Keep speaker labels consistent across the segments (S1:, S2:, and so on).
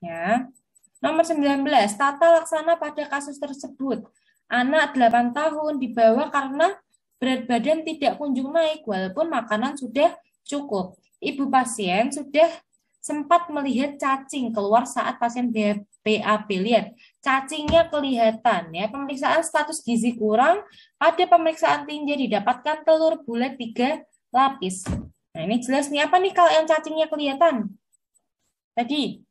S1: Ya. Nomor 19, tata laksana pada kasus tersebut. Anak 8 tahun dibawa karena berat badan tidak kunjung naik walaupun makanan sudah cukup. Ibu pasien sudah sempat melihat cacing keluar saat pasien BAP lihat cacingnya kelihatan ya pemeriksaan status gizi kurang pada pemeriksaan tinja didapatkan telur bulat tiga lapis nah ini jelas nih apa nih kalau yang cacingnya kelihatan tadi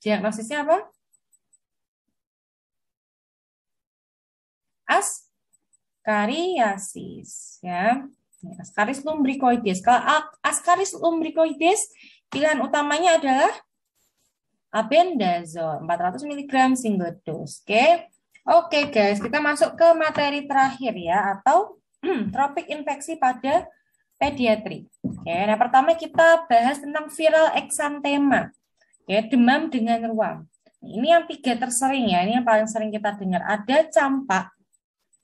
S2: Ya, Diagnosisnya apa?
S1: Askariasis, ya. Ascaris lumbricoides. Kalau Ascaris lumbricoides, pilihan utamanya adalah abendazole 400 mg single dose. Oke. Okay? Oke, okay, guys, kita masuk ke materi terakhir ya atau tropik infeksi pada pediatri. Oke, okay, nah pertama kita bahas tentang viral eksantema ya demam dengan ruam. Ini yang tiga tersering ya, ini yang paling sering kita dengar. Ada campak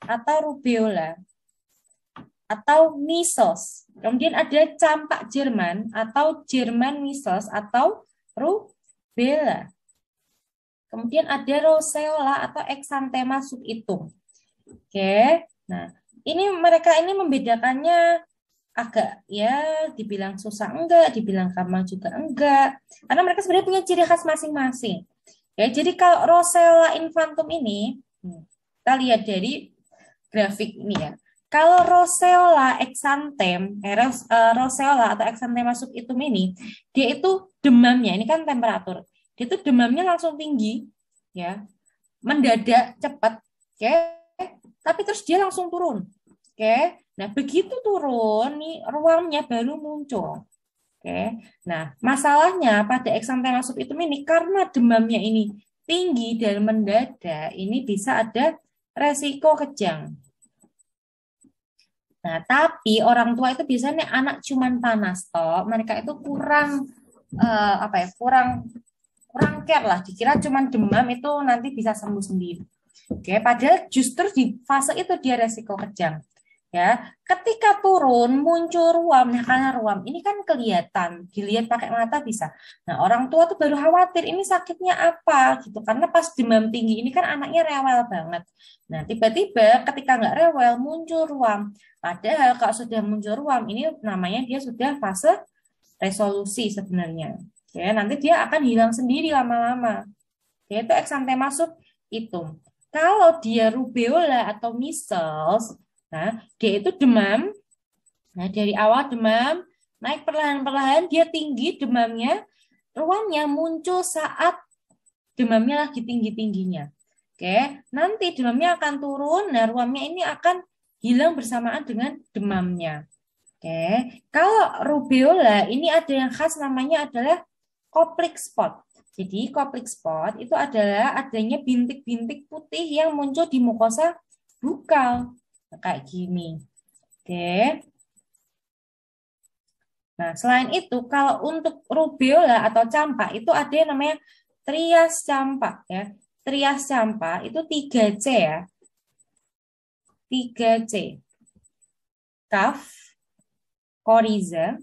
S1: atau rubella atau measles. Kemudian ada campak Jerman atau Jerman measles atau rubella. Kemudian ada roseola atau eksantema subitum.
S2: Oke. Nah,
S1: ini mereka ini membedakannya agak ya dibilang susah enggak, dibilang gampang juga enggak. Karena mereka sebenarnya punya ciri khas masing-masing. Ya, jadi kalau Rosella infantum ini hmm, kita lihat dari grafik ini ya. Kalau Rosella exanthem, eh, eh, Rosella atau masuk itu ini, dia itu demamnya, ini kan temperatur. Dia itu demamnya langsung tinggi, ya, mendadak cepat, oke, ya, tapi terus dia langsung turun. Oke. Nah, begitu turun nih ruamnya baru muncul. Oke. Nah, masalahnya pada eksantema subitum ini karena demamnya ini tinggi dan mendadak, ini bisa ada resiko kejang. Nah, tapi orang tua itu biasanya anak cuman panas toh, mereka itu kurang eh, apa ya, kurang kurang care lah, dikira cuman demam itu nanti bisa sembuh sendiri. Oke, padahal justru di fase itu dia resiko kejang ya ketika turun muncul ruam nah karena ruam ini kan kelihatan dilihat pakai mata bisa nah orang tua tuh baru khawatir ini sakitnya apa gitu karena pas demam tinggi ini kan anaknya rewel banget nah tiba-tiba ketika nggak rewel muncul ruam padahal kalau sudah muncul ruam ini namanya dia sudah fase resolusi sebenarnya ya nanti dia akan hilang sendiri lama-lama yaitu eksantema sub itu kalau dia rubeola atau measles Nah, dia itu demam. Nah, dari awal demam, naik perlahan-perlahan, dia tinggi demamnya. ruamnya muncul saat demamnya lagi tinggi-tingginya. Oke, nanti demamnya akan turun, nah ruamnya ini akan hilang bersamaan dengan demamnya. Oke, kalau rubella ini ada yang khas namanya adalah koplik spot. Jadi koplik spot itu adalah adanya bintik-bintik putih yang muncul di mukosa bukal kayak gini. Oke. Nah, selain itu kalau untuk rubiola atau campak itu ada yang namanya trias campak ya. Trias campak itu 3C ya. 3C. Kaf, koriza,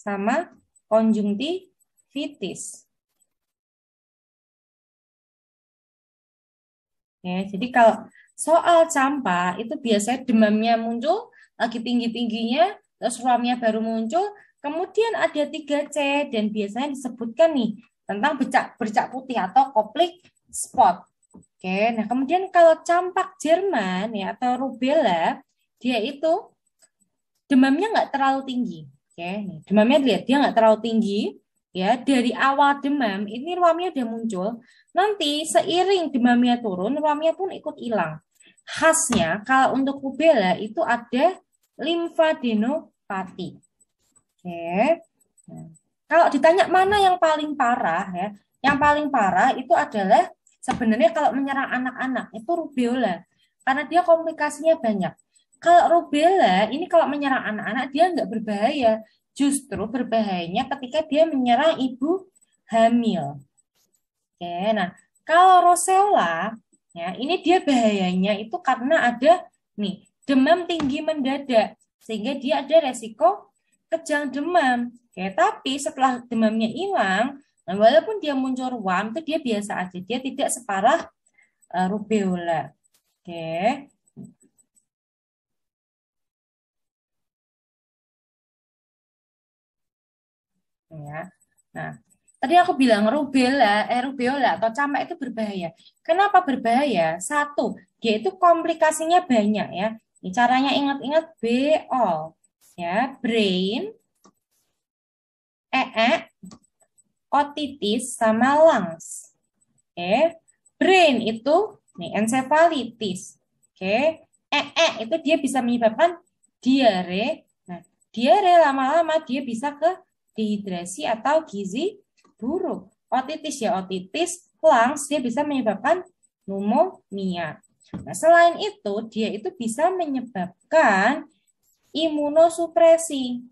S2: sama konjungtivitis.
S1: Ya, jadi kalau Soal campak itu biasanya demamnya muncul, lagi tinggi-tingginya, terus ruamnya baru muncul, kemudian ada 3C dan biasanya disebutkan nih tentang bercak bercak putih atau koplik spot. Oke, nah kemudian kalau campak Jerman ya atau rubella dia itu demamnya nggak terlalu tinggi. Oke, nih, demamnya lihat dia nggak terlalu tinggi. Ya, dari awal demam ini ruamnya udah muncul. Nanti seiring demamnya turun, ruamnya pun ikut hilang khasnya kalau untuk rubella itu ada limfadenopati. Oke. Nah, kalau ditanya mana yang paling parah ya, yang paling parah itu adalah sebenarnya kalau menyerang anak-anak itu rubella karena dia komplikasinya banyak. Kalau rubella ini kalau menyerang anak-anak dia nggak berbahaya, justru berbahayanya ketika dia menyerang ibu hamil. Oke, nah kalau roseola Ya, ini dia bahayanya itu karena ada nih demam tinggi mendadak sehingga dia ada resiko kejang demam. Ya, tapi setelah demamnya hilang, nah walaupun dia muncul ruam itu dia biasa aja, dia tidak separah uh, eh, rubeola. Oke.
S3: Ya. Nah,
S2: tadi aku bilang rubella, eh, rubeola
S1: atau camat itu berbahaya. Kenapa berbahaya? Satu, dia itu komplikasinya banyak ya. Ini caranya ingat-ingat all ya, brain, ee, e, otitis sama lungs. Oke, brain itu nih encephalitis. Oke, okay. E, ee itu dia bisa menyebabkan diare. Nah, diare lama-lama dia bisa ke dehidrasi atau gizi buruk. Otitis ya otitis, lungs, dia bisa menyebabkan pneumonia. Nah, selain itu, dia itu bisa menyebabkan imunosupresi.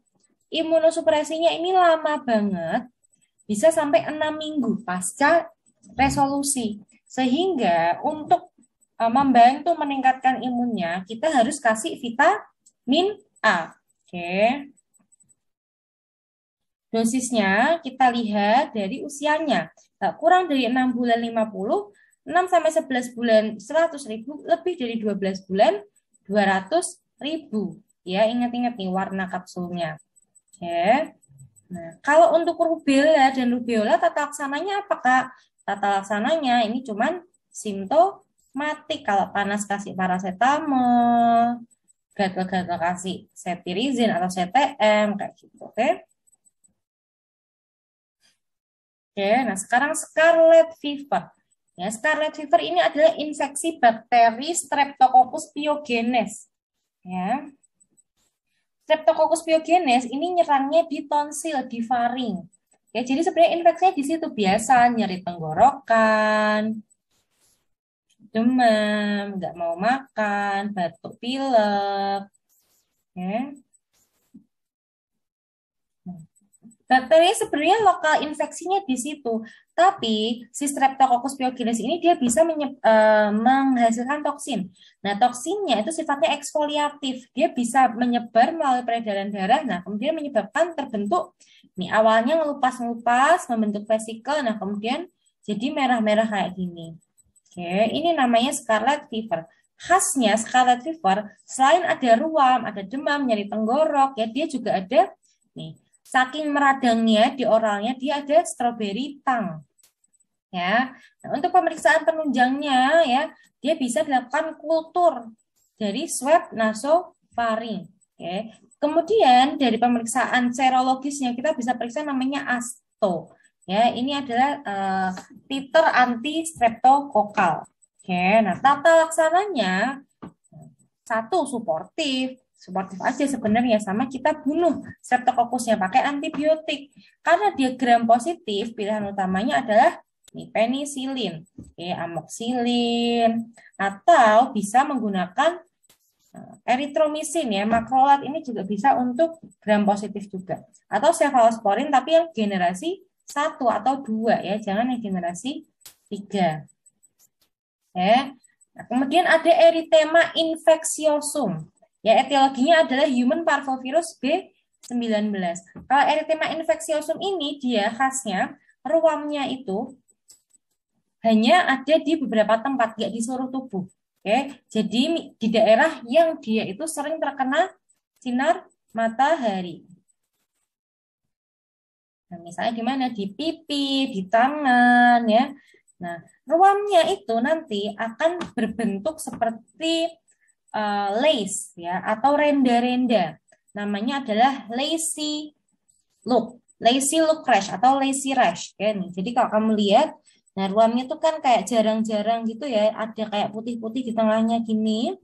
S1: Imunosupresinya ini lama banget, bisa sampai enam minggu pasca resolusi. Sehingga untuk e, membantu meningkatkan imunnya, kita harus kasih vitamin A. Oke. Okay. Dosisnya kita lihat dari usianya. Kurang dari 6 bulan 50, 6 sampai 11 bulan 100 ribu, lebih dari 12 bulan 200 ribu. Ya, ingat-ingat nih warna kapsulnya. Oke. Ya. Okay. Nah, kalau untuk rubella dan rubiola tata laksananya apa, Kak? Tata laksananya ini cuman simptomatik. Kalau panas kasih paracetamol, gatal-gatal kasih cetirizin atau CTM kayak gitu, oke? Okay?
S2: Oke, nah sekarang scarlet
S1: fever. Ya, scarlet fever ini adalah infeksi bakteri Streptococcus pyogenes. Ya. Streptococcus pyogenes ini nyerangnya di tonsil, di faring. Ya, jadi sebenarnya infeksinya di situ biasa, nyeri tenggorokan, demam, nggak mau makan, batuk pilek. Ya. Bakteri sebenarnya lokal infeksinya di situ, tapi si Streptococcus pyogenes ini dia bisa menyeb, eh, menghasilkan toksin. Nah, toksinnya itu sifatnya eksfoliatif. Dia bisa menyebar melalui peredaran darah. Nah, kemudian menyebabkan terbentuk nih awalnya ngelupas-ngelupas, membentuk vesikel. Nah, kemudian jadi merah-merah kayak gini. Oke, ini namanya scarlet fever khasnya scarlet fever selain ada ruam, ada demam, nyeri tenggorok, ya dia juga ada nih Saking meradangnya di oralnya dia ada strawberry tang, Ya. Nah, untuk pemeriksaan penunjangnya ya, dia bisa dilakukan kultur dari swab nasofaring. Oke. Ya. Kemudian dari pemeriksaan serologisnya kita bisa periksa namanya ASTO. Ya, ini adalah uh, eh, titer anti streptokokal. Oke, ya. nah tata laksananya satu suportif, suportif aja sebenarnya sama kita bunuh streptokokusnya pakai antibiotik karena dia gram positif pilihan utamanya adalah nih penisilin, oke, amoksilin atau bisa menggunakan eh, eritromisin ya makrolat ini juga bisa untuk gram positif juga atau cefalosporin tapi yang generasi satu atau dua ya jangan yang generasi tiga ya nah, kemudian ada eritema infeksiosum Ya, etiologinya adalah human parvovirus B19. Kalau eritema infeksiosum ini dia khasnya ruamnya itu hanya ada di beberapa tempat, tidak di seluruh tubuh. Oke, jadi di daerah yang dia itu sering terkena sinar matahari. Nah, misalnya di mana? Di pipi, di tangan, ya. Nah, ruamnya itu nanti akan berbentuk seperti uh, lace ya atau renda-renda. Namanya adalah lacy look, lacy look rash atau lacy rash kan. Jadi kalau kamu lihat nah ruamnya tuh kan kayak jarang-jarang gitu ya, ada kayak putih-putih di tengahnya gini,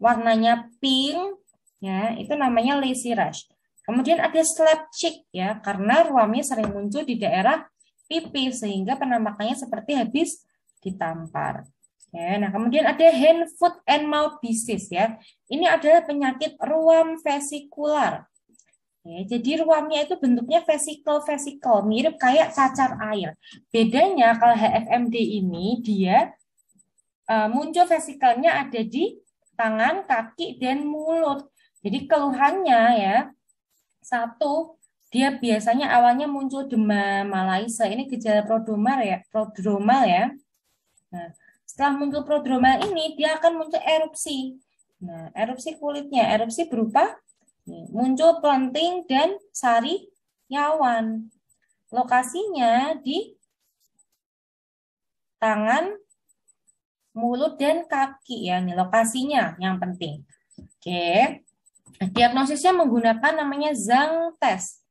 S1: warnanya pink ya, itu namanya lazy rash. Kemudian ada slap cheek ya, karena ruamnya sering muncul di daerah pipi sehingga penampakannya seperti habis ditampar. Ya, nah kemudian ada hand, foot, and mouth disease ya. Ini adalah penyakit ruam vesikular. Ya, jadi ruamnya itu bentuknya vesikel-vesikel, mirip kayak cacar air. Bedanya kalau HFMD ini dia uh, muncul vesikelnya ada di tangan, kaki, dan mulut. Jadi keluhannya ya satu dia biasanya awalnya muncul demam malaise ini gejala prodromal ya prodromal ya. Nah, setelah muncul prodromal ini, dia akan muncul erupsi. Nah, erupsi kulitnya, erupsi berupa muncul pelenting dan sari yawan. Lokasinya di tangan, mulut, dan kaki ya. Nih lokasinya yang penting. Oke. Diagnosisnya menggunakan namanya zang test.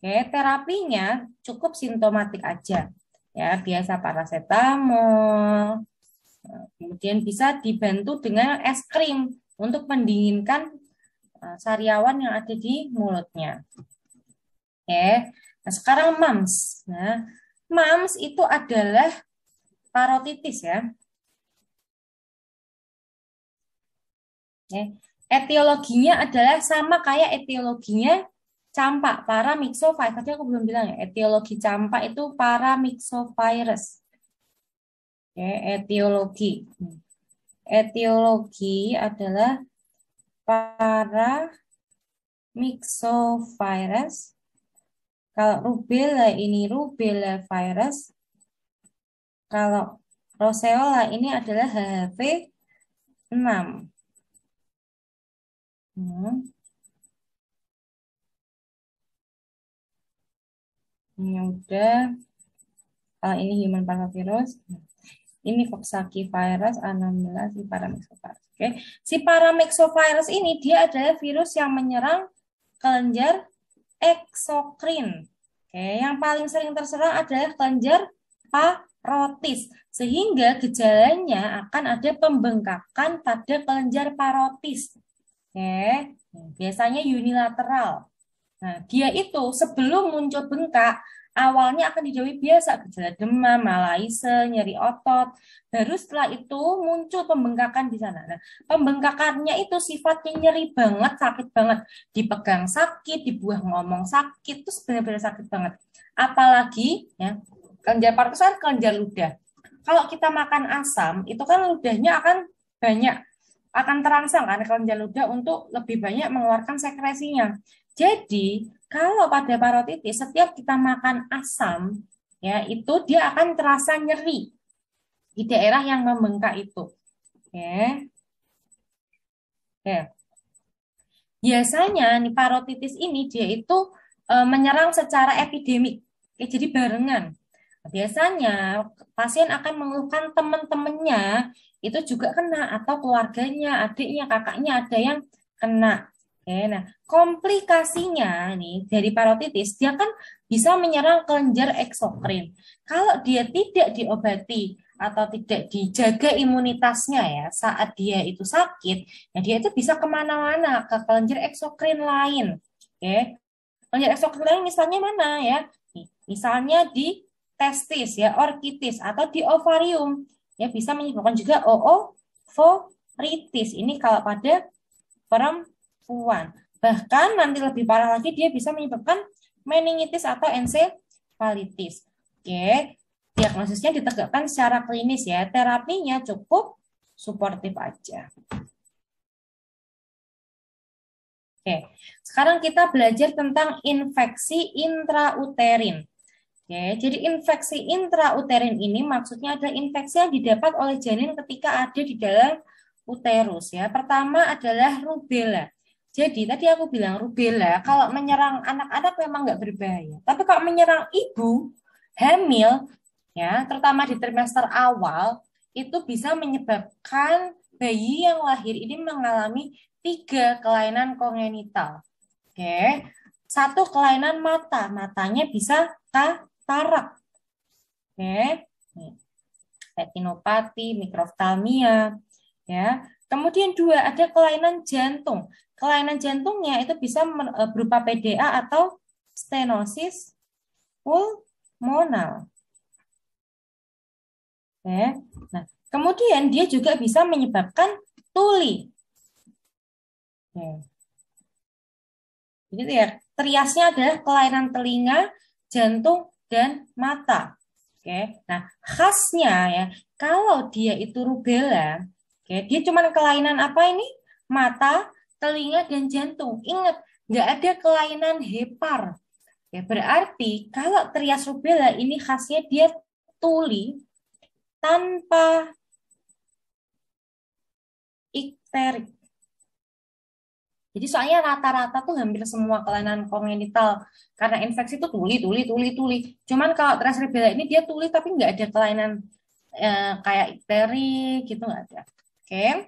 S1: Oke, terapinya cukup sintomatik aja. Ya, biasa parasetamol, Nah, kemudian bisa dibantu dengan es krim untuk mendinginkan eh, sariawan yang ada di mulutnya. Oke. Nah, sekarang MAMS. Nah, MAMS itu adalah
S2: parotitis ya.
S1: Etiologinya adalah sama kayak etiologinya campak, paramyxovirus. Tadi aku belum bilang ya, etiologi campak itu paramyxovirus okay, etiologi. Etiologi adalah para mixovirus. Kalau rubella ini rubella virus. Kalau roseola ini adalah HHV 6. Hmm. Ini udah. Kalau ini human parvovirus. Nah. Ini Coxsackie virus anomala paramyxovirus. Oke. Si paramyxovirus ini dia adalah virus yang menyerang kelenjar eksokrin. Oke, yang paling sering terserang adalah kelenjar parotis. Sehingga gejalanya akan ada pembengkakan pada kelenjar parotis. Oke. Biasanya unilateral. Nah, dia itu sebelum muncul bengkak, Awalnya akan dijauhi biasa gejala demam, malaise, nyeri otot. Baru setelah itu muncul pembengkakan di sana. Nah, pembengkakannya itu sifatnya nyeri banget, sakit banget. Dipegang sakit, dibuah ngomong sakit, terus benar-benar sakit banget. Apalagi ya, kelenjar paru besar, kelenjar ludah. Kalau kita makan asam, itu kan ludahnya akan banyak akan terangsang kan kelenjar ludah untuk lebih banyak mengeluarkan sekresinya. Jadi, kalau pada parotitis setiap kita makan asam ya itu dia akan terasa nyeri di daerah yang membengkak itu. Ya. Ya. Biasanya nih parotitis ini dia itu e, menyerang secara epidemik. Ya, jadi barengan. Biasanya pasien akan mengeluhkan teman-temannya itu juga kena atau keluarganya, adiknya, kakaknya ada yang kena. Oke, nah komplikasinya nih dari parotitis dia kan bisa menyerang kelenjar eksokrin. Kalau dia tidak diobati atau tidak dijaga imunitasnya ya saat dia itu sakit, ya dia itu bisa kemana-mana ke kelenjar eksokrin lain. Oke, kelenjar eksokrin lain misalnya mana ya? misalnya di testis ya, orkitis atau di ovarium ya bisa menyebabkan juga oo Ini kalau pada perempuan Puan. Bahkan nanti lebih parah lagi dia bisa menyebabkan meningitis atau encephalitis. Oke, diagnosisnya ditegakkan secara klinis ya. Terapinya cukup suportif aja. Oke, sekarang kita belajar tentang infeksi intrauterin. Oke, jadi infeksi intrauterin ini maksudnya adalah infeksi yang didapat oleh janin ketika ada di dalam uterus ya. Pertama adalah rubella. Jadi tadi aku bilang rubella ya, kalau menyerang anak-anak memang nggak berbahaya. Tapi kalau menyerang ibu hamil ya, terutama di trimester awal itu bisa menyebabkan bayi yang lahir ini mengalami tiga kelainan kongenital. Oke. Satu kelainan mata, matanya bisa katarak. Oke. Retinopati, mikroftalmia, ya. Kemudian dua, ada kelainan jantung. Kelainan jantungnya itu bisa eh, berupa PDA atau stenosis pulmonal.
S2: Oke. Nah, kemudian dia juga bisa menyebabkan tuli.
S1: Oke. Jadi ya, triasnya adalah kelainan telinga, jantung, dan mata. Oke. Nah, khasnya ya, kalau dia itu rubella, Oke, dia cuma kelainan apa ini? Mata, telinga, dan jantung. Ingat, nggak ada kelainan hepar. Ya, berarti kalau trias rubella ini khasnya dia tuli tanpa ikterik. Jadi soalnya rata-rata tuh hampir semua kelainan kongenital karena infeksi itu tuli, tuli, tuli, tuli. Cuman kalau trias rubella ini dia tuli tapi nggak ada kelainan eh, kayak ikteri gitu nggak ada. Oke.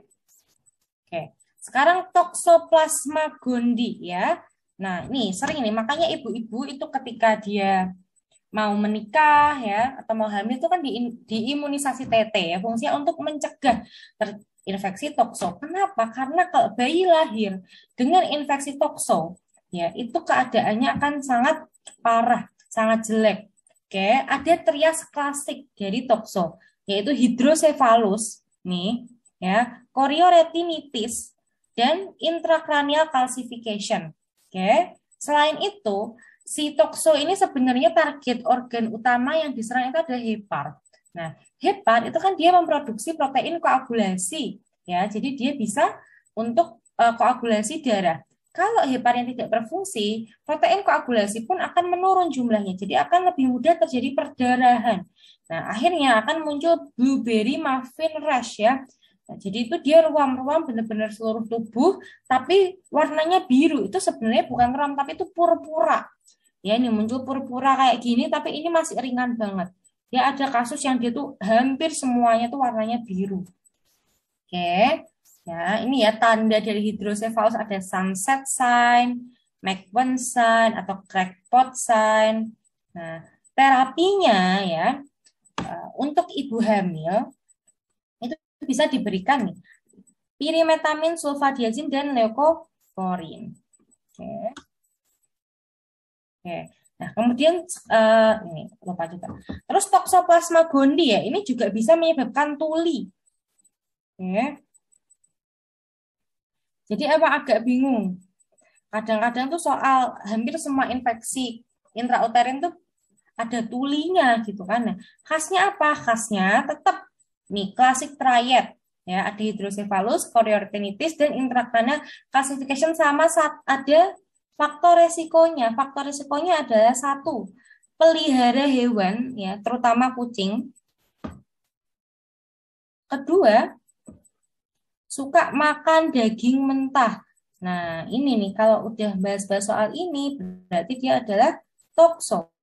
S1: Oke. Sekarang Toxoplasma gondi ya. Nah, ini sering nih makanya ibu-ibu itu ketika dia mau menikah ya atau mau hamil itu kan di, diimunisasi TT ya fungsinya untuk mencegah terinfeksi tokso. Kenapa? Karena kalau bayi lahir dengan infeksi tokso ya itu keadaannya akan sangat parah, sangat jelek. Oke, ada trias klasik dari tokso yaitu hidrosefalus nih ya, chorioretinitis dan intracranial calcification. Oke. Selain itu, si tokso ini sebenarnya target organ utama yang diserang itu adalah hepar. Nah, hepar itu kan dia memproduksi protein koagulasi, ya. Jadi dia bisa untuk eh, koagulasi darah. Kalau hepar yang tidak berfungsi, protein koagulasi pun akan menurun jumlahnya. Jadi akan lebih mudah terjadi perdarahan. Nah, akhirnya akan muncul blueberry muffin rash ya. Nah, jadi itu dia ruam-ruam benar-benar seluruh tubuh, tapi warnanya biru. Itu sebenarnya bukan ruam, tapi itu purpura. Ya, ini muncul purpura kayak gini, tapi ini masih ringan banget. Ya, ada kasus yang dia tuh hampir semuanya tuh warnanya biru. Oke. Ya, ini ya tanda dari hidrosefalus ada sunset sign, McWan sign atau crackpot sign. Nah, terapinya ya eh, untuk ibu hamil bisa diberikan nih pirimetamin, sulfadiazin, dan leukoforin. Oke. Oke. Nah, kemudian uh, ini lupa juga. Terus toxoplasma gondii ya, ini juga bisa menyebabkan tuli. Oke. Jadi apa agak bingung. Kadang-kadang tuh soal hampir semua infeksi intrauterin tuh ada tulinya gitu kan. Nah, khasnya apa? Khasnya tetap nih klasik triad ya ada hidrosefalus, chorioretinitis dan intrakranial classification sama saat ada faktor resikonya. Faktor resikonya adalah satu pelihara hewan ya terutama kucing. Kedua suka makan daging mentah. Nah ini nih kalau udah bahas-bahas soal ini berarti dia adalah toxo.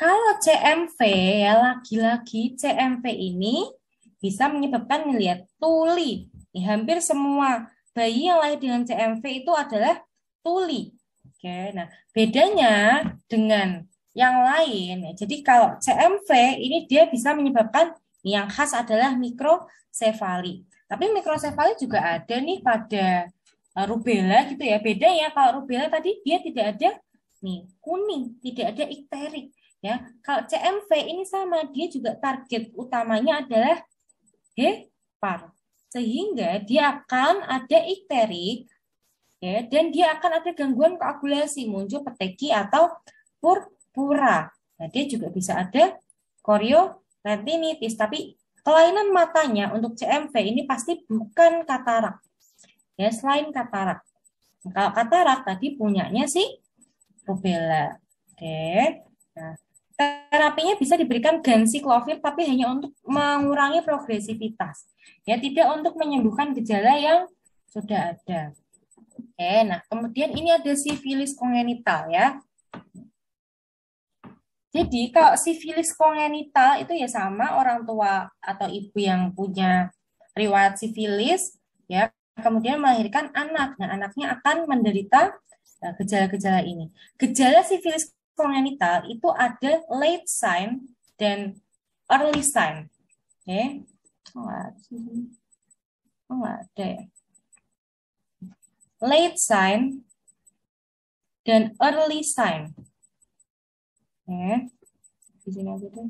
S1: Kalau CMV ya laki-laki CMV ini bisa menyebabkan melihat tuli. Ya, hampir semua bayi yang lahir dengan CMV itu adalah tuli. Oke, nah bedanya dengan yang lain. Ya, jadi kalau CMV ini dia bisa menyebabkan yang khas adalah mikrosefali. Tapi mikrosefali juga ada nih pada eh, rubella gitu ya. Beda ya kalau rubella tadi dia tidak ada nih kuning, tidak ada ikterik. Ya, kalau CMV ini sama, dia juga target utamanya adalah hepar. Sehingga dia akan ada ikterik ya, dan dia akan ada gangguan koagulasi, muncul peteki atau purpura. Nah, dia juga bisa ada retinitis tapi kelainan matanya untuk CMV ini pasti bukan katarak. Ya, selain katarak. Nah, kalau katarak tadi punyanya sih rubella.
S2: Oke.
S1: Nah, Terapinya bisa diberikan gansiklofir tapi hanya untuk mengurangi progresivitas. Ya, tidak untuk menyembuhkan gejala yang sudah ada. Oke, nah kemudian ini ada sifilis kongenital ya. Jadi kalau sifilis kongenital itu ya sama orang tua atau ibu yang punya riwayat sifilis ya kemudian melahirkan anak. Nah, anaknya akan menderita eh, gejala-gejala ini. Gejala sifilis progenital itu ada late sign dan early sign. Oke. Okay. Oh, ada ya. Late sign
S2: dan early sign. Oke. Okay. Di sini aja deh.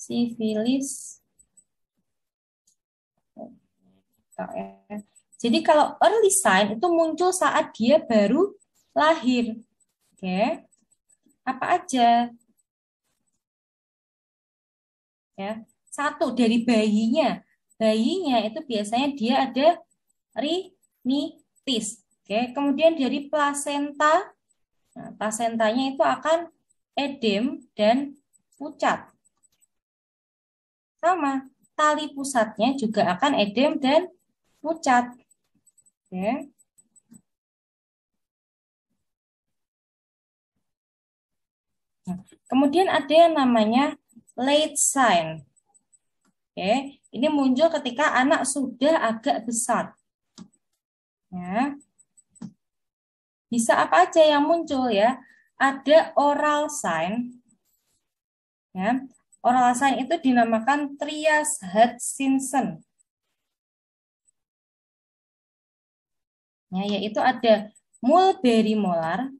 S2: Sifilis.
S1: Ya. Jadi kalau early sign itu muncul saat dia baru lahir. Oke.
S2: Apa aja? Ya.
S1: Satu dari bayinya. Bayinya itu biasanya dia ada rinitis. Oke, kemudian dari plasenta, nah, plasentanya itu akan edem dan pucat. Sama, tali pusatnya juga akan edem dan pucat. Oke. Kemudian ada yang namanya late sign. Oke, ini muncul ketika anak sudah agak besar. Ya. Bisa apa aja yang muncul ya? Ada oral sign. Ya. Oral sign itu dinamakan
S2: trias Hutchinson. Ya, yaitu ada mulberry molar,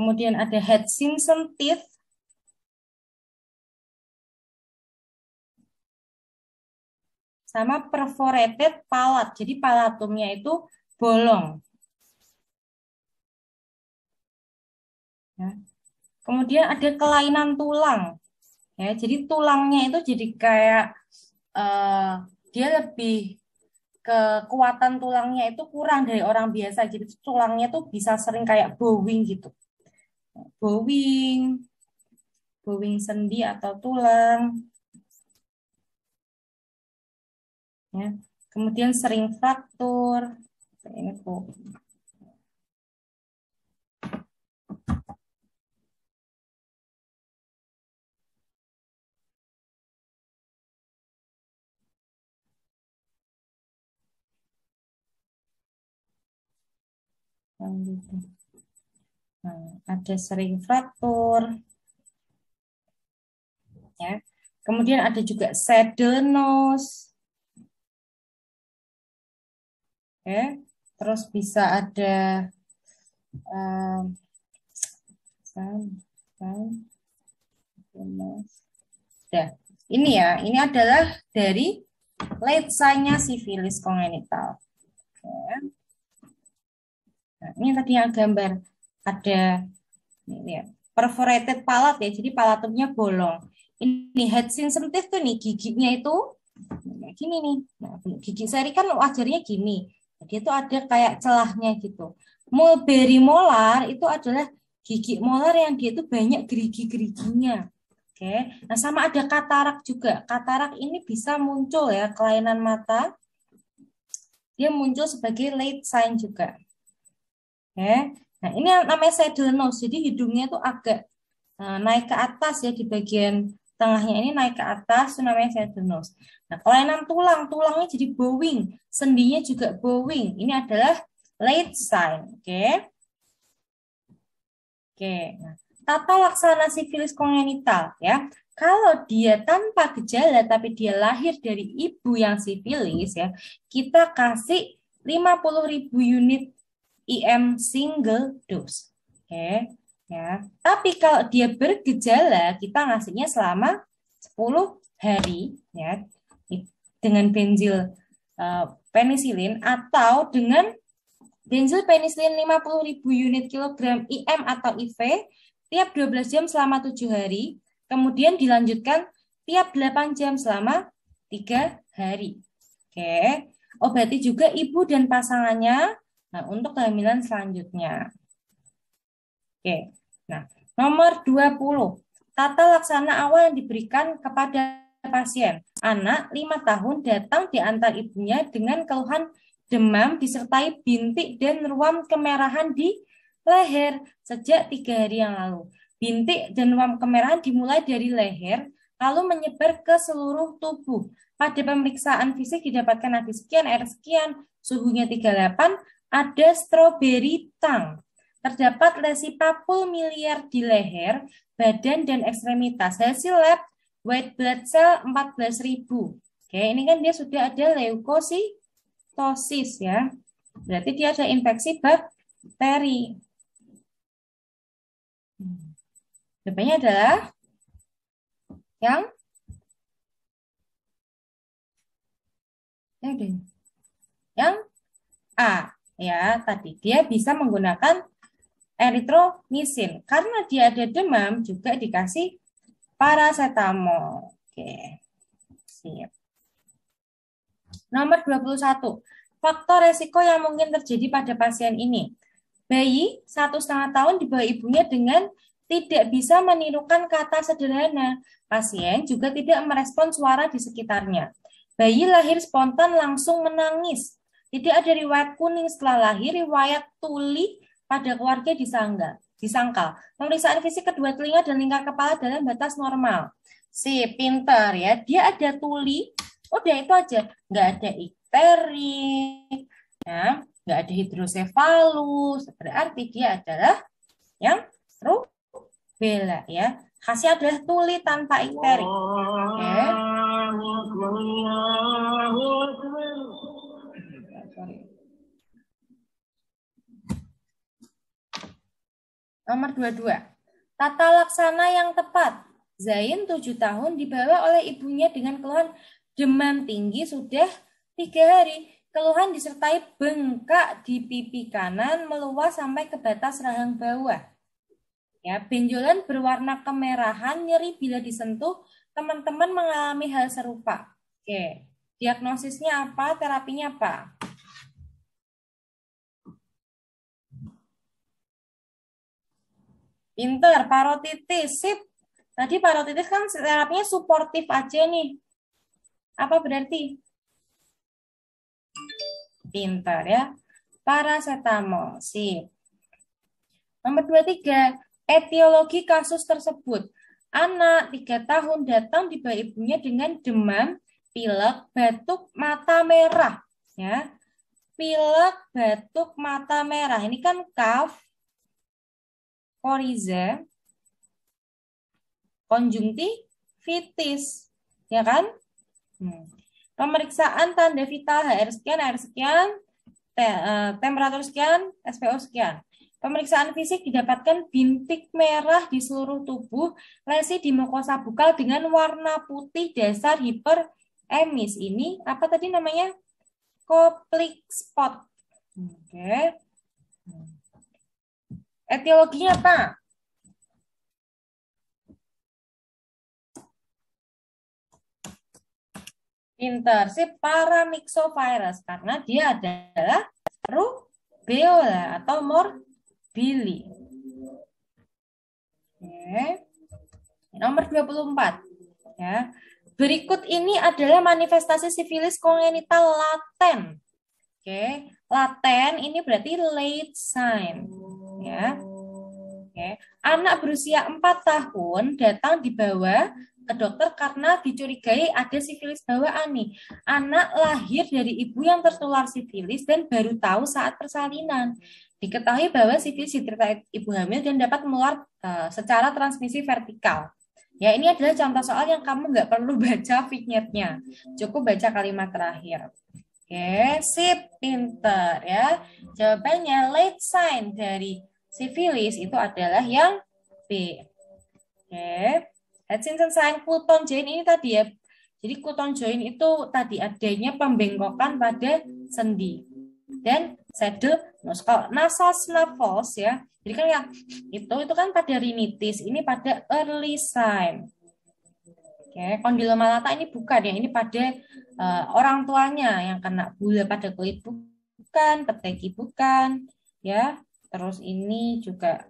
S2: Kemudian ada Head Simpson teeth. Sama perforated palate. Jadi palatumnya itu bolong. Ya. Kemudian ada
S1: kelainan tulang. Ya, jadi tulangnya itu jadi kayak uh, dia lebih kekuatan tulangnya itu kurang dari orang biasa. Jadi tulangnya itu bisa sering kayak bowing gitu bowing, bowing sendi atau tulang.
S2: Ya. Kemudian sering fraktur. Ini bowing. Hmm,
S1: ada sering fraktur. Ya. Kemudian ada juga nose.
S2: Ya. Terus bisa ada um,
S1: ya. ini ya, ini adalah dari lesanya sifilis kongenital. Ya. Nah, ini tadi yang gambar ada ini ya, perforated palat ya, jadi palatumnya bolong. Ini head sensitive tuh nih giginya itu nah, gini nih. Nah, gigi seri kan wajarnya gini. Jadi nah, itu ada kayak celahnya gitu. Mulberry molar itu adalah gigi molar yang dia itu banyak gerigi-geriginya. Oke. Nah, sama ada katarak juga. Katarak ini bisa muncul ya kelainan mata. Dia muncul sebagai late sign juga. Oke. Nah, ini namanya sedenos. Jadi hidungnya itu agak eh, naik ke atas ya di bagian tengahnya ini naik ke atas itu namanya sedenos. Nah, kelainan tulang, tulangnya jadi bowing, sendinya juga bowing. Ini adalah late sign, oke? Okay? Oke. Okay. Nah, tata laksana sifilis kongenital ya. Kalau dia tanpa gejala tapi dia lahir dari ibu yang sifilis ya, kita kasih 50.000 unit IM single dose. Oke, okay, ya. Tapi kalau dia bergejala, kita ngasihnya selama 10 hari ya dengan benzil uh, eh, penisilin atau dengan benzil penisilin 50.000 unit kilogram IM atau IV tiap 12 jam selama 7 hari, kemudian dilanjutkan tiap 8 jam selama 3 hari. Oke. Obati juga ibu dan pasangannya Nah, untuk kehamilan selanjutnya.
S2: Oke. Nah,
S1: nomor 20. Tata laksana awal yang diberikan kepada pasien. Anak 5 tahun datang diantar ibunya dengan keluhan demam disertai bintik dan ruam kemerahan di leher sejak tiga hari yang lalu. Bintik dan ruam kemerahan dimulai dari leher, lalu menyebar ke seluruh tubuh. Pada pemeriksaan fisik didapatkan nadi sekian, air sekian, suhunya 38, ada stroberi tang. Terdapat lesi papul miliar di leher, badan, dan ekstremitas. Hasil lab white blood cell 14.000. Oke, ini kan dia sudah ada leukositosis ya. Berarti dia ada infeksi bakteri.
S2: Depannya adalah yang
S1: yang A ya tadi dia bisa menggunakan eritromisin karena dia ada demam juga dikasih paracetamol. Oke. Siap. Nomor 21. Faktor resiko yang mungkin terjadi pada pasien ini. Bayi satu setengah tahun di bawah ibunya dengan tidak bisa menirukan kata sederhana. Pasien juga tidak merespon suara di sekitarnya. Bayi lahir spontan langsung menangis. Tidak ada riwayat kuning setelah lahir, riwayat tuli pada keluarga disangka. Disangkal. Pemeriksaan fisik kedua telinga dan lingkar kepala dalam batas normal. Si pinter ya, dia ada tuli. Oh Udah itu aja, nggak ada ikteri, ya, nggak ada hidrosefalus. Berarti dia adalah yang rubella ya. Khasnya adalah tuli tanpa ikteri. Oh. Oke.
S2: Okay.
S1: Nomor 22. Tata laksana yang tepat. Zain 7 tahun dibawa oleh ibunya dengan keluhan demam tinggi sudah tiga hari. Keluhan disertai bengkak di pipi kanan meluas sampai ke batas rahang bawah. Ya, benjolan berwarna kemerahan, nyeri bila disentuh. Teman-teman mengalami hal serupa. Oke, diagnosisnya apa? Terapinya apa? Pinter, parotitis. Sip. Tadi parotitis kan terapinya suportif aja nih. Apa berarti? Pinter ya. Paracetamol. Sip. Nomor 23, etiologi kasus tersebut. Anak tiga tahun datang di bayi ibunya dengan demam, pilek, batuk, mata merah. Ya, pilek, batuk, mata merah. Ini kan kaf koriza, konjungtivitis, ya kan? Hmm. Pemeriksaan tanda vital HR sekian, HR sekian, te eh, temperatur sekian, SPO sekian. Pemeriksaan fisik didapatkan bintik merah di seluruh tubuh, lesi di mukosa bukal dengan warna putih dasar hiperemis. Ini apa tadi namanya? Koplik spot. Oke. Okay. Etiologinya apa? Pinter si paramyxovirus karena dia adalah rubella atau morbili. Oke. Nomor 24 ya. Berikut ini adalah manifestasi sifilis kongenital laten. Oke, laten ini berarti late sign ya. Oke. Anak berusia 4 tahun datang dibawa ke dokter karena dicurigai ada sifilis bawaan nih. Anak lahir dari ibu yang tertular sifilis dan baru tahu saat persalinan. Diketahui bahwa sifilis diderita ibu hamil dan dapat menular eh, secara transmisi vertikal. Ya, ini adalah contoh soal yang kamu nggak perlu baca vignette-nya. Cukup baca kalimat terakhir. Oke, sip, pinter ya. Jawabannya late sign dari sifilis itu adalah yang B. Oke. Okay. Hutchinson sign kuton join ini tadi ya. Jadi kuton join itu tadi adanya pembengkokan pada sendi dan saddle noskal. Nasal snuffles ya. Jadi kan ya itu itu kan pada rinitis, ini pada early sign. Oke, okay. kondilomalata ini bukan ya, ini pada uh, orang tuanya yang kena gula pada kulit bukan, peteki bukan, ya terus ini juga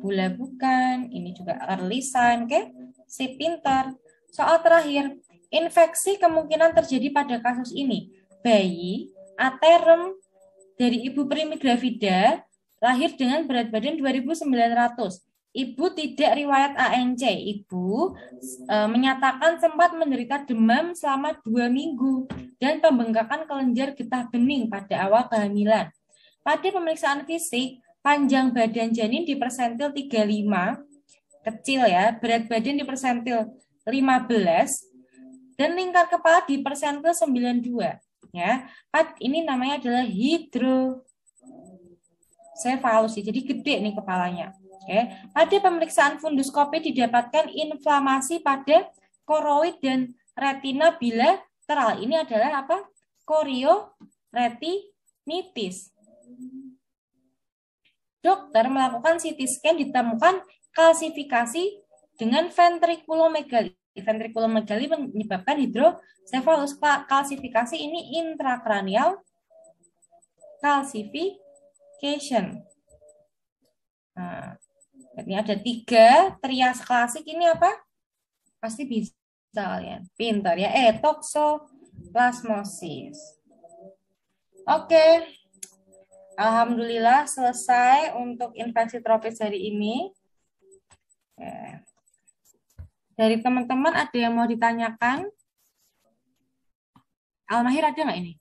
S1: gula bukan, ini juga arlisan, oke? Okay? Si pintar. Soal terakhir, infeksi kemungkinan terjadi pada kasus ini. Bayi aterem dari ibu primigravida lahir dengan berat badan 2900. Ibu tidak riwayat ANC. Ibu e, menyatakan sempat menderita demam selama dua minggu dan pembengkakan kelenjar getah bening pada awal kehamilan. Pada pemeriksaan fisik, panjang badan janin di persentil 35, kecil ya, berat badan di persentil 15, dan lingkar kepala di persentil 92. Ya, ini namanya adalah hidro jadi gede nih kepalanya. Oke. Pada pemeriksaan funduskopi didapatkan inflamasi pada koroid dan retina bilateral. Ini adalah apa? Korioretinitis. Dokter melakukan CT scan ditemukan kalsifikasi dengan ventrikulomegali. Ventrikulomegali menyebabkan hidrosefalus. Kalsifikasi ini intrakranial calcification. Nah, ini ada tiga trias klasik ini apa? Pasti bisa Ya. Pintar ya. Eh, toxoplasmosis. Oke. Okay. Alhamdulillah selesai untuk infeksi tropis hari ini. Ya. Dari teman-teman ada yang mau ditanyakan? Almahir ada nggak ini?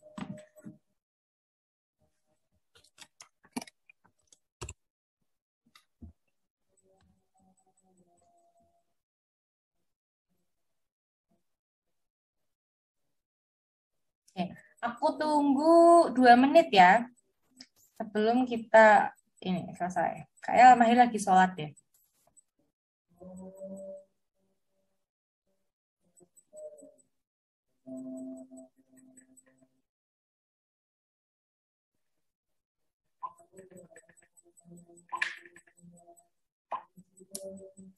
S1: Aku tunggu dua menit ya sebelum kita ini selesai. Kayak Mahir lagi sholat ya. Thank you.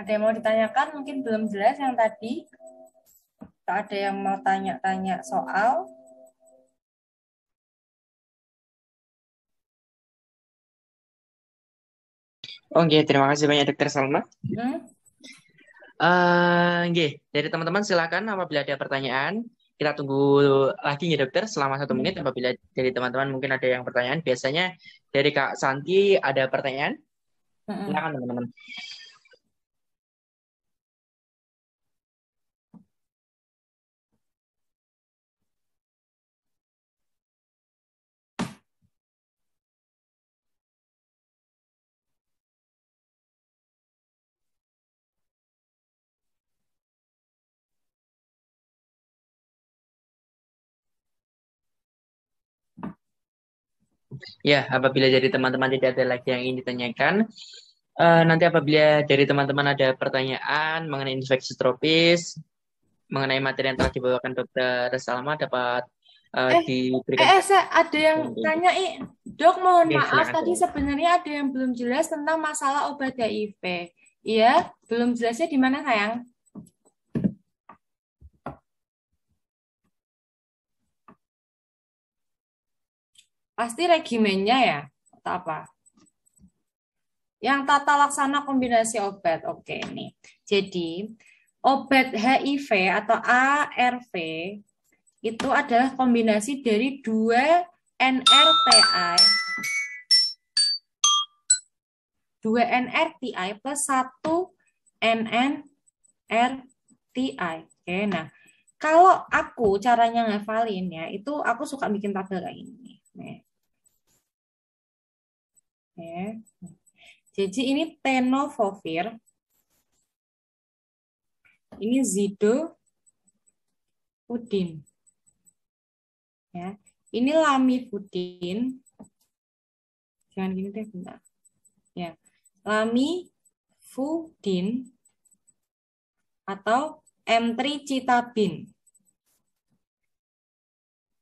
S1: ada yang mau ditanyakan mungkin belum jelas yang tadi Tak ada yang mau tanya-tanya soal Oke, okay, terima kasih banyak Dokter Salma. Hmm? Uh, okay. dari teman-teman silakan apabila ada pertanyaan kita tunggu lagi ya dokter selama satu menit hmm. apabila dari teman-teman mungkin ada yang pertanyaan biasanya dari Kak Santi ada pertanyaan
S3: hmm.
S2: silakan teman-teman.
S1: Ya, apabila jadi teman-teman tidak ada lagi yang ingin ditanyakan, uh, nanti apabila dari teman-teman ada pertanyaan mengenai infeksi tropis, mengenai materi yang telah dibawakan dokter Salma dapat uh, eh, diberikan. Eh, eh ada yang tanya, I. dok mohon ya, maaf silakan. tadi sebenarnya ada yang belum jelas tentang masalah obat HIV. Iya, belum jelasnya di mana sayang? Pasti regimennya ya, atau apa? Yang tata laksana kombinasi obat. Oke, ini. Jadi, obat HIV atau ARV itu adalah kombinasi dari dua NRTI. Dua NRTI plus satu NNRTI. Oke, nah kalau aku caranya ngevalin ya, itu aku suka bikin tabel kayak ini.
S2: Nih. Ya.
S1: Jadi ini
S2: tenofovir. Ini zido udin. Ya. Ini
S1: lamivudin. Jangan gini deh, bentar. Ya. Lamivudin atau citabin.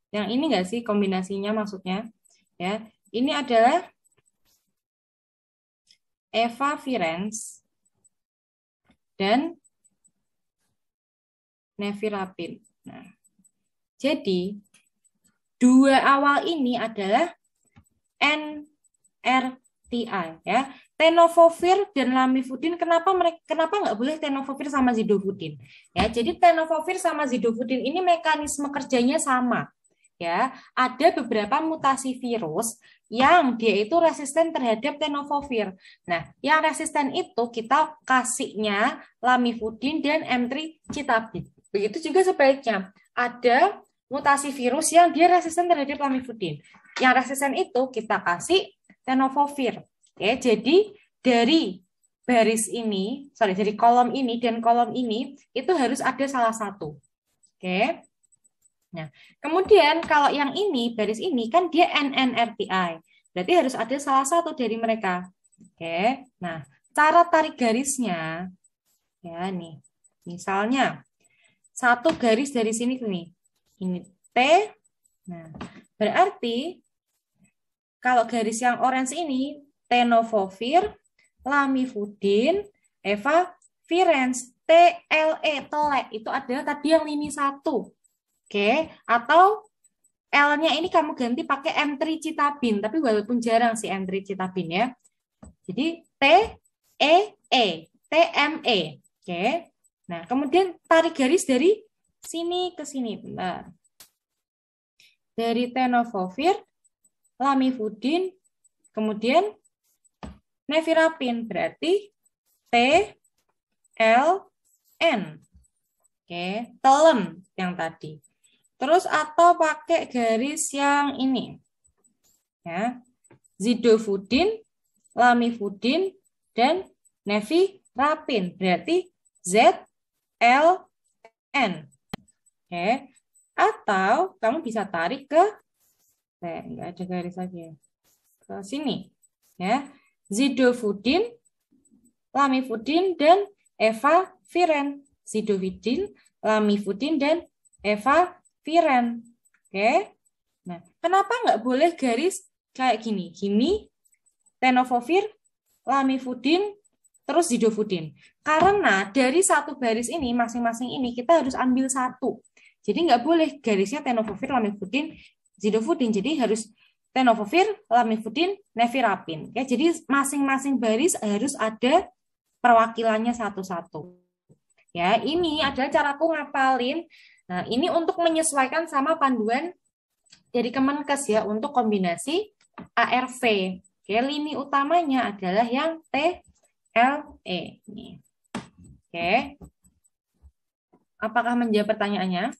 S1: Yang ini enggak sih kombinasinya
S2: maksudnya? Ya. Ini adalah Eva Firenze, dan
S1: nevirapin. Nah, jadi dua awal ini adalah NRTI ya. Tenofovir dan lamivudin kenapa mereka kenapa nggak boleh tenofovir sama zidovudin? Ya, jadi tenofovir sama zidovudin ini mekanisme kerjanya sama ya ada beberapa mutasi virus yang dia itu resisten terhadap tenofovir. Nah, yang resisten itu kita kasihnya lamivudin dan M3 citabid. Begitu juga sebaiknya. Ada mutasi virus yang dia resisten terhadap lamivudin. Yang resisten itu kita kasih tenofovir. Oke, ya, jadi dari baris ini, sorry, dari kolom ini dan kolom ini itu harus ada salah satu. Oke. Nah, kemudian kalau yang ini baris ini kan dia NNRTI. Berarti harus ada salah satu dari mereka. Oke. Nah, cara tarik garisnya ya nih. Misalnya satu garis dari sini ke ini Ini T. Nah, berarti kalau garis yang orange ini tenofovir, lamivudin, virens TLE tele, itu adalah tadi yang lini satu Oke, atau L-nya ini kamu ganti pakai M3 citabin, tapi walaupun jarang sih M3 citabin ya. Jadi T E E, T M E. Oke. Nah, kemudian tarik garis dari sini ke sini, bentar. Dari tenofovir, lamivudin, kemudian nevirapin berarti T L N. Oke, Telom yang tadi. Terus atau pakai garis yang ini. Ya. Zidofudin, Lamifudin, dan nevirapin Berarti Z, L, N. Oke. Ya. Atau kamu bisa tarik ke, eh, nggak ada garis lagi ya, Ke sini. Ya. Zidofudin, Lamifudin, dan Eva Viren. Zidofudin, Lamifudin, dan Eva Viren. Oke. Okay? Nah, kenapa nggak boleh garis kayak gini? Gini, tenofovir, lamivudin, terus zidovudin. Karena dari satu baris ini, masing-masing ini, kita harus ambil satu. Jadi nggak boleh garisnya tenofovir, lamivudin, zidovudin. Jadi harus tenofovir, lamivudin, nevirapin. Oke, jadi masing-masing baris harus ada perwakilannya satu-satu. Ya, ini adalah cara aku ngapalin Nah, ini untuk menyesuaikan sama panduan dari Kemenkes ya untuk kombinasi ARV. Oke, lini utamanya adalah yang TLE. Oke. Apakah
S2: menjawab pertanyaannya?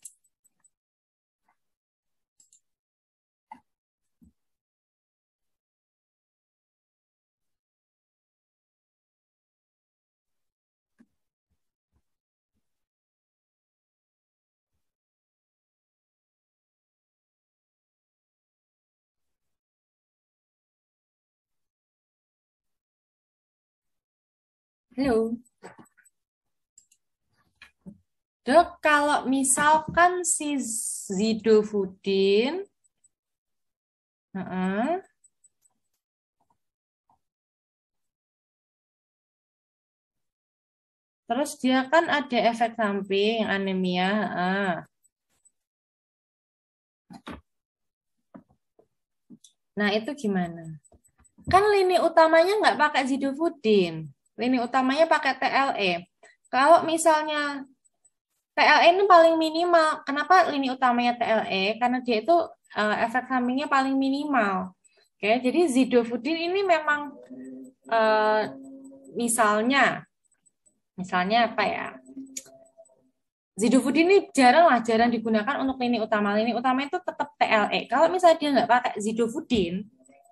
S2: Halo. Dok, kalau misalkan si Zidofudin uh -uh, Terus dia kan ada efek samping anemia.
S1: -uh. Nah itu gimana? Kan lini utamanya nggak pakai zidofudin lini utamanya pakai TLE. Kalau misalnya TLE ini paling minimal, kenapa lini utamanya TLE? Karena dia itu eh, efek sampingnya paling minimal. Oke, jadi zidovudin ini memang eh, misalnya, misalnya apa ya? Zidovudin ini jarang lah, jarang digunakan untuk lini utama. Lini utama itu tetap TLE. Kalau misalnya dia nggak pakai zidovudin,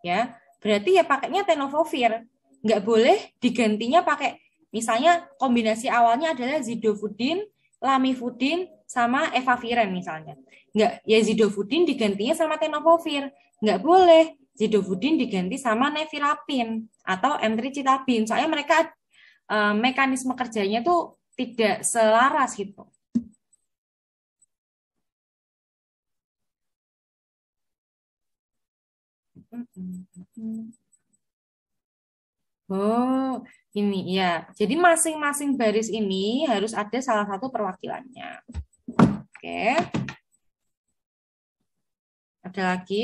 S1: ya berarti ya pakainya tenofovir nggak boleh digantinya pakai misalnya kombinasi awalnya adalah zidovudin, lamivudin, sama evaviren misalnya. Nggak, ya zidovudin digantinya sama tenofovir. Nggak boleh zidovudin diganti sama nevirapin atau emtricitabin. Soalnya mereka e, mekanisme kerjanya tuh tidak selaras gitu. Mm-mm. Oh, ini ya. Jadi masing-masing baris ini harus ada salah satu perwakilannya. Oke. Ada lagi?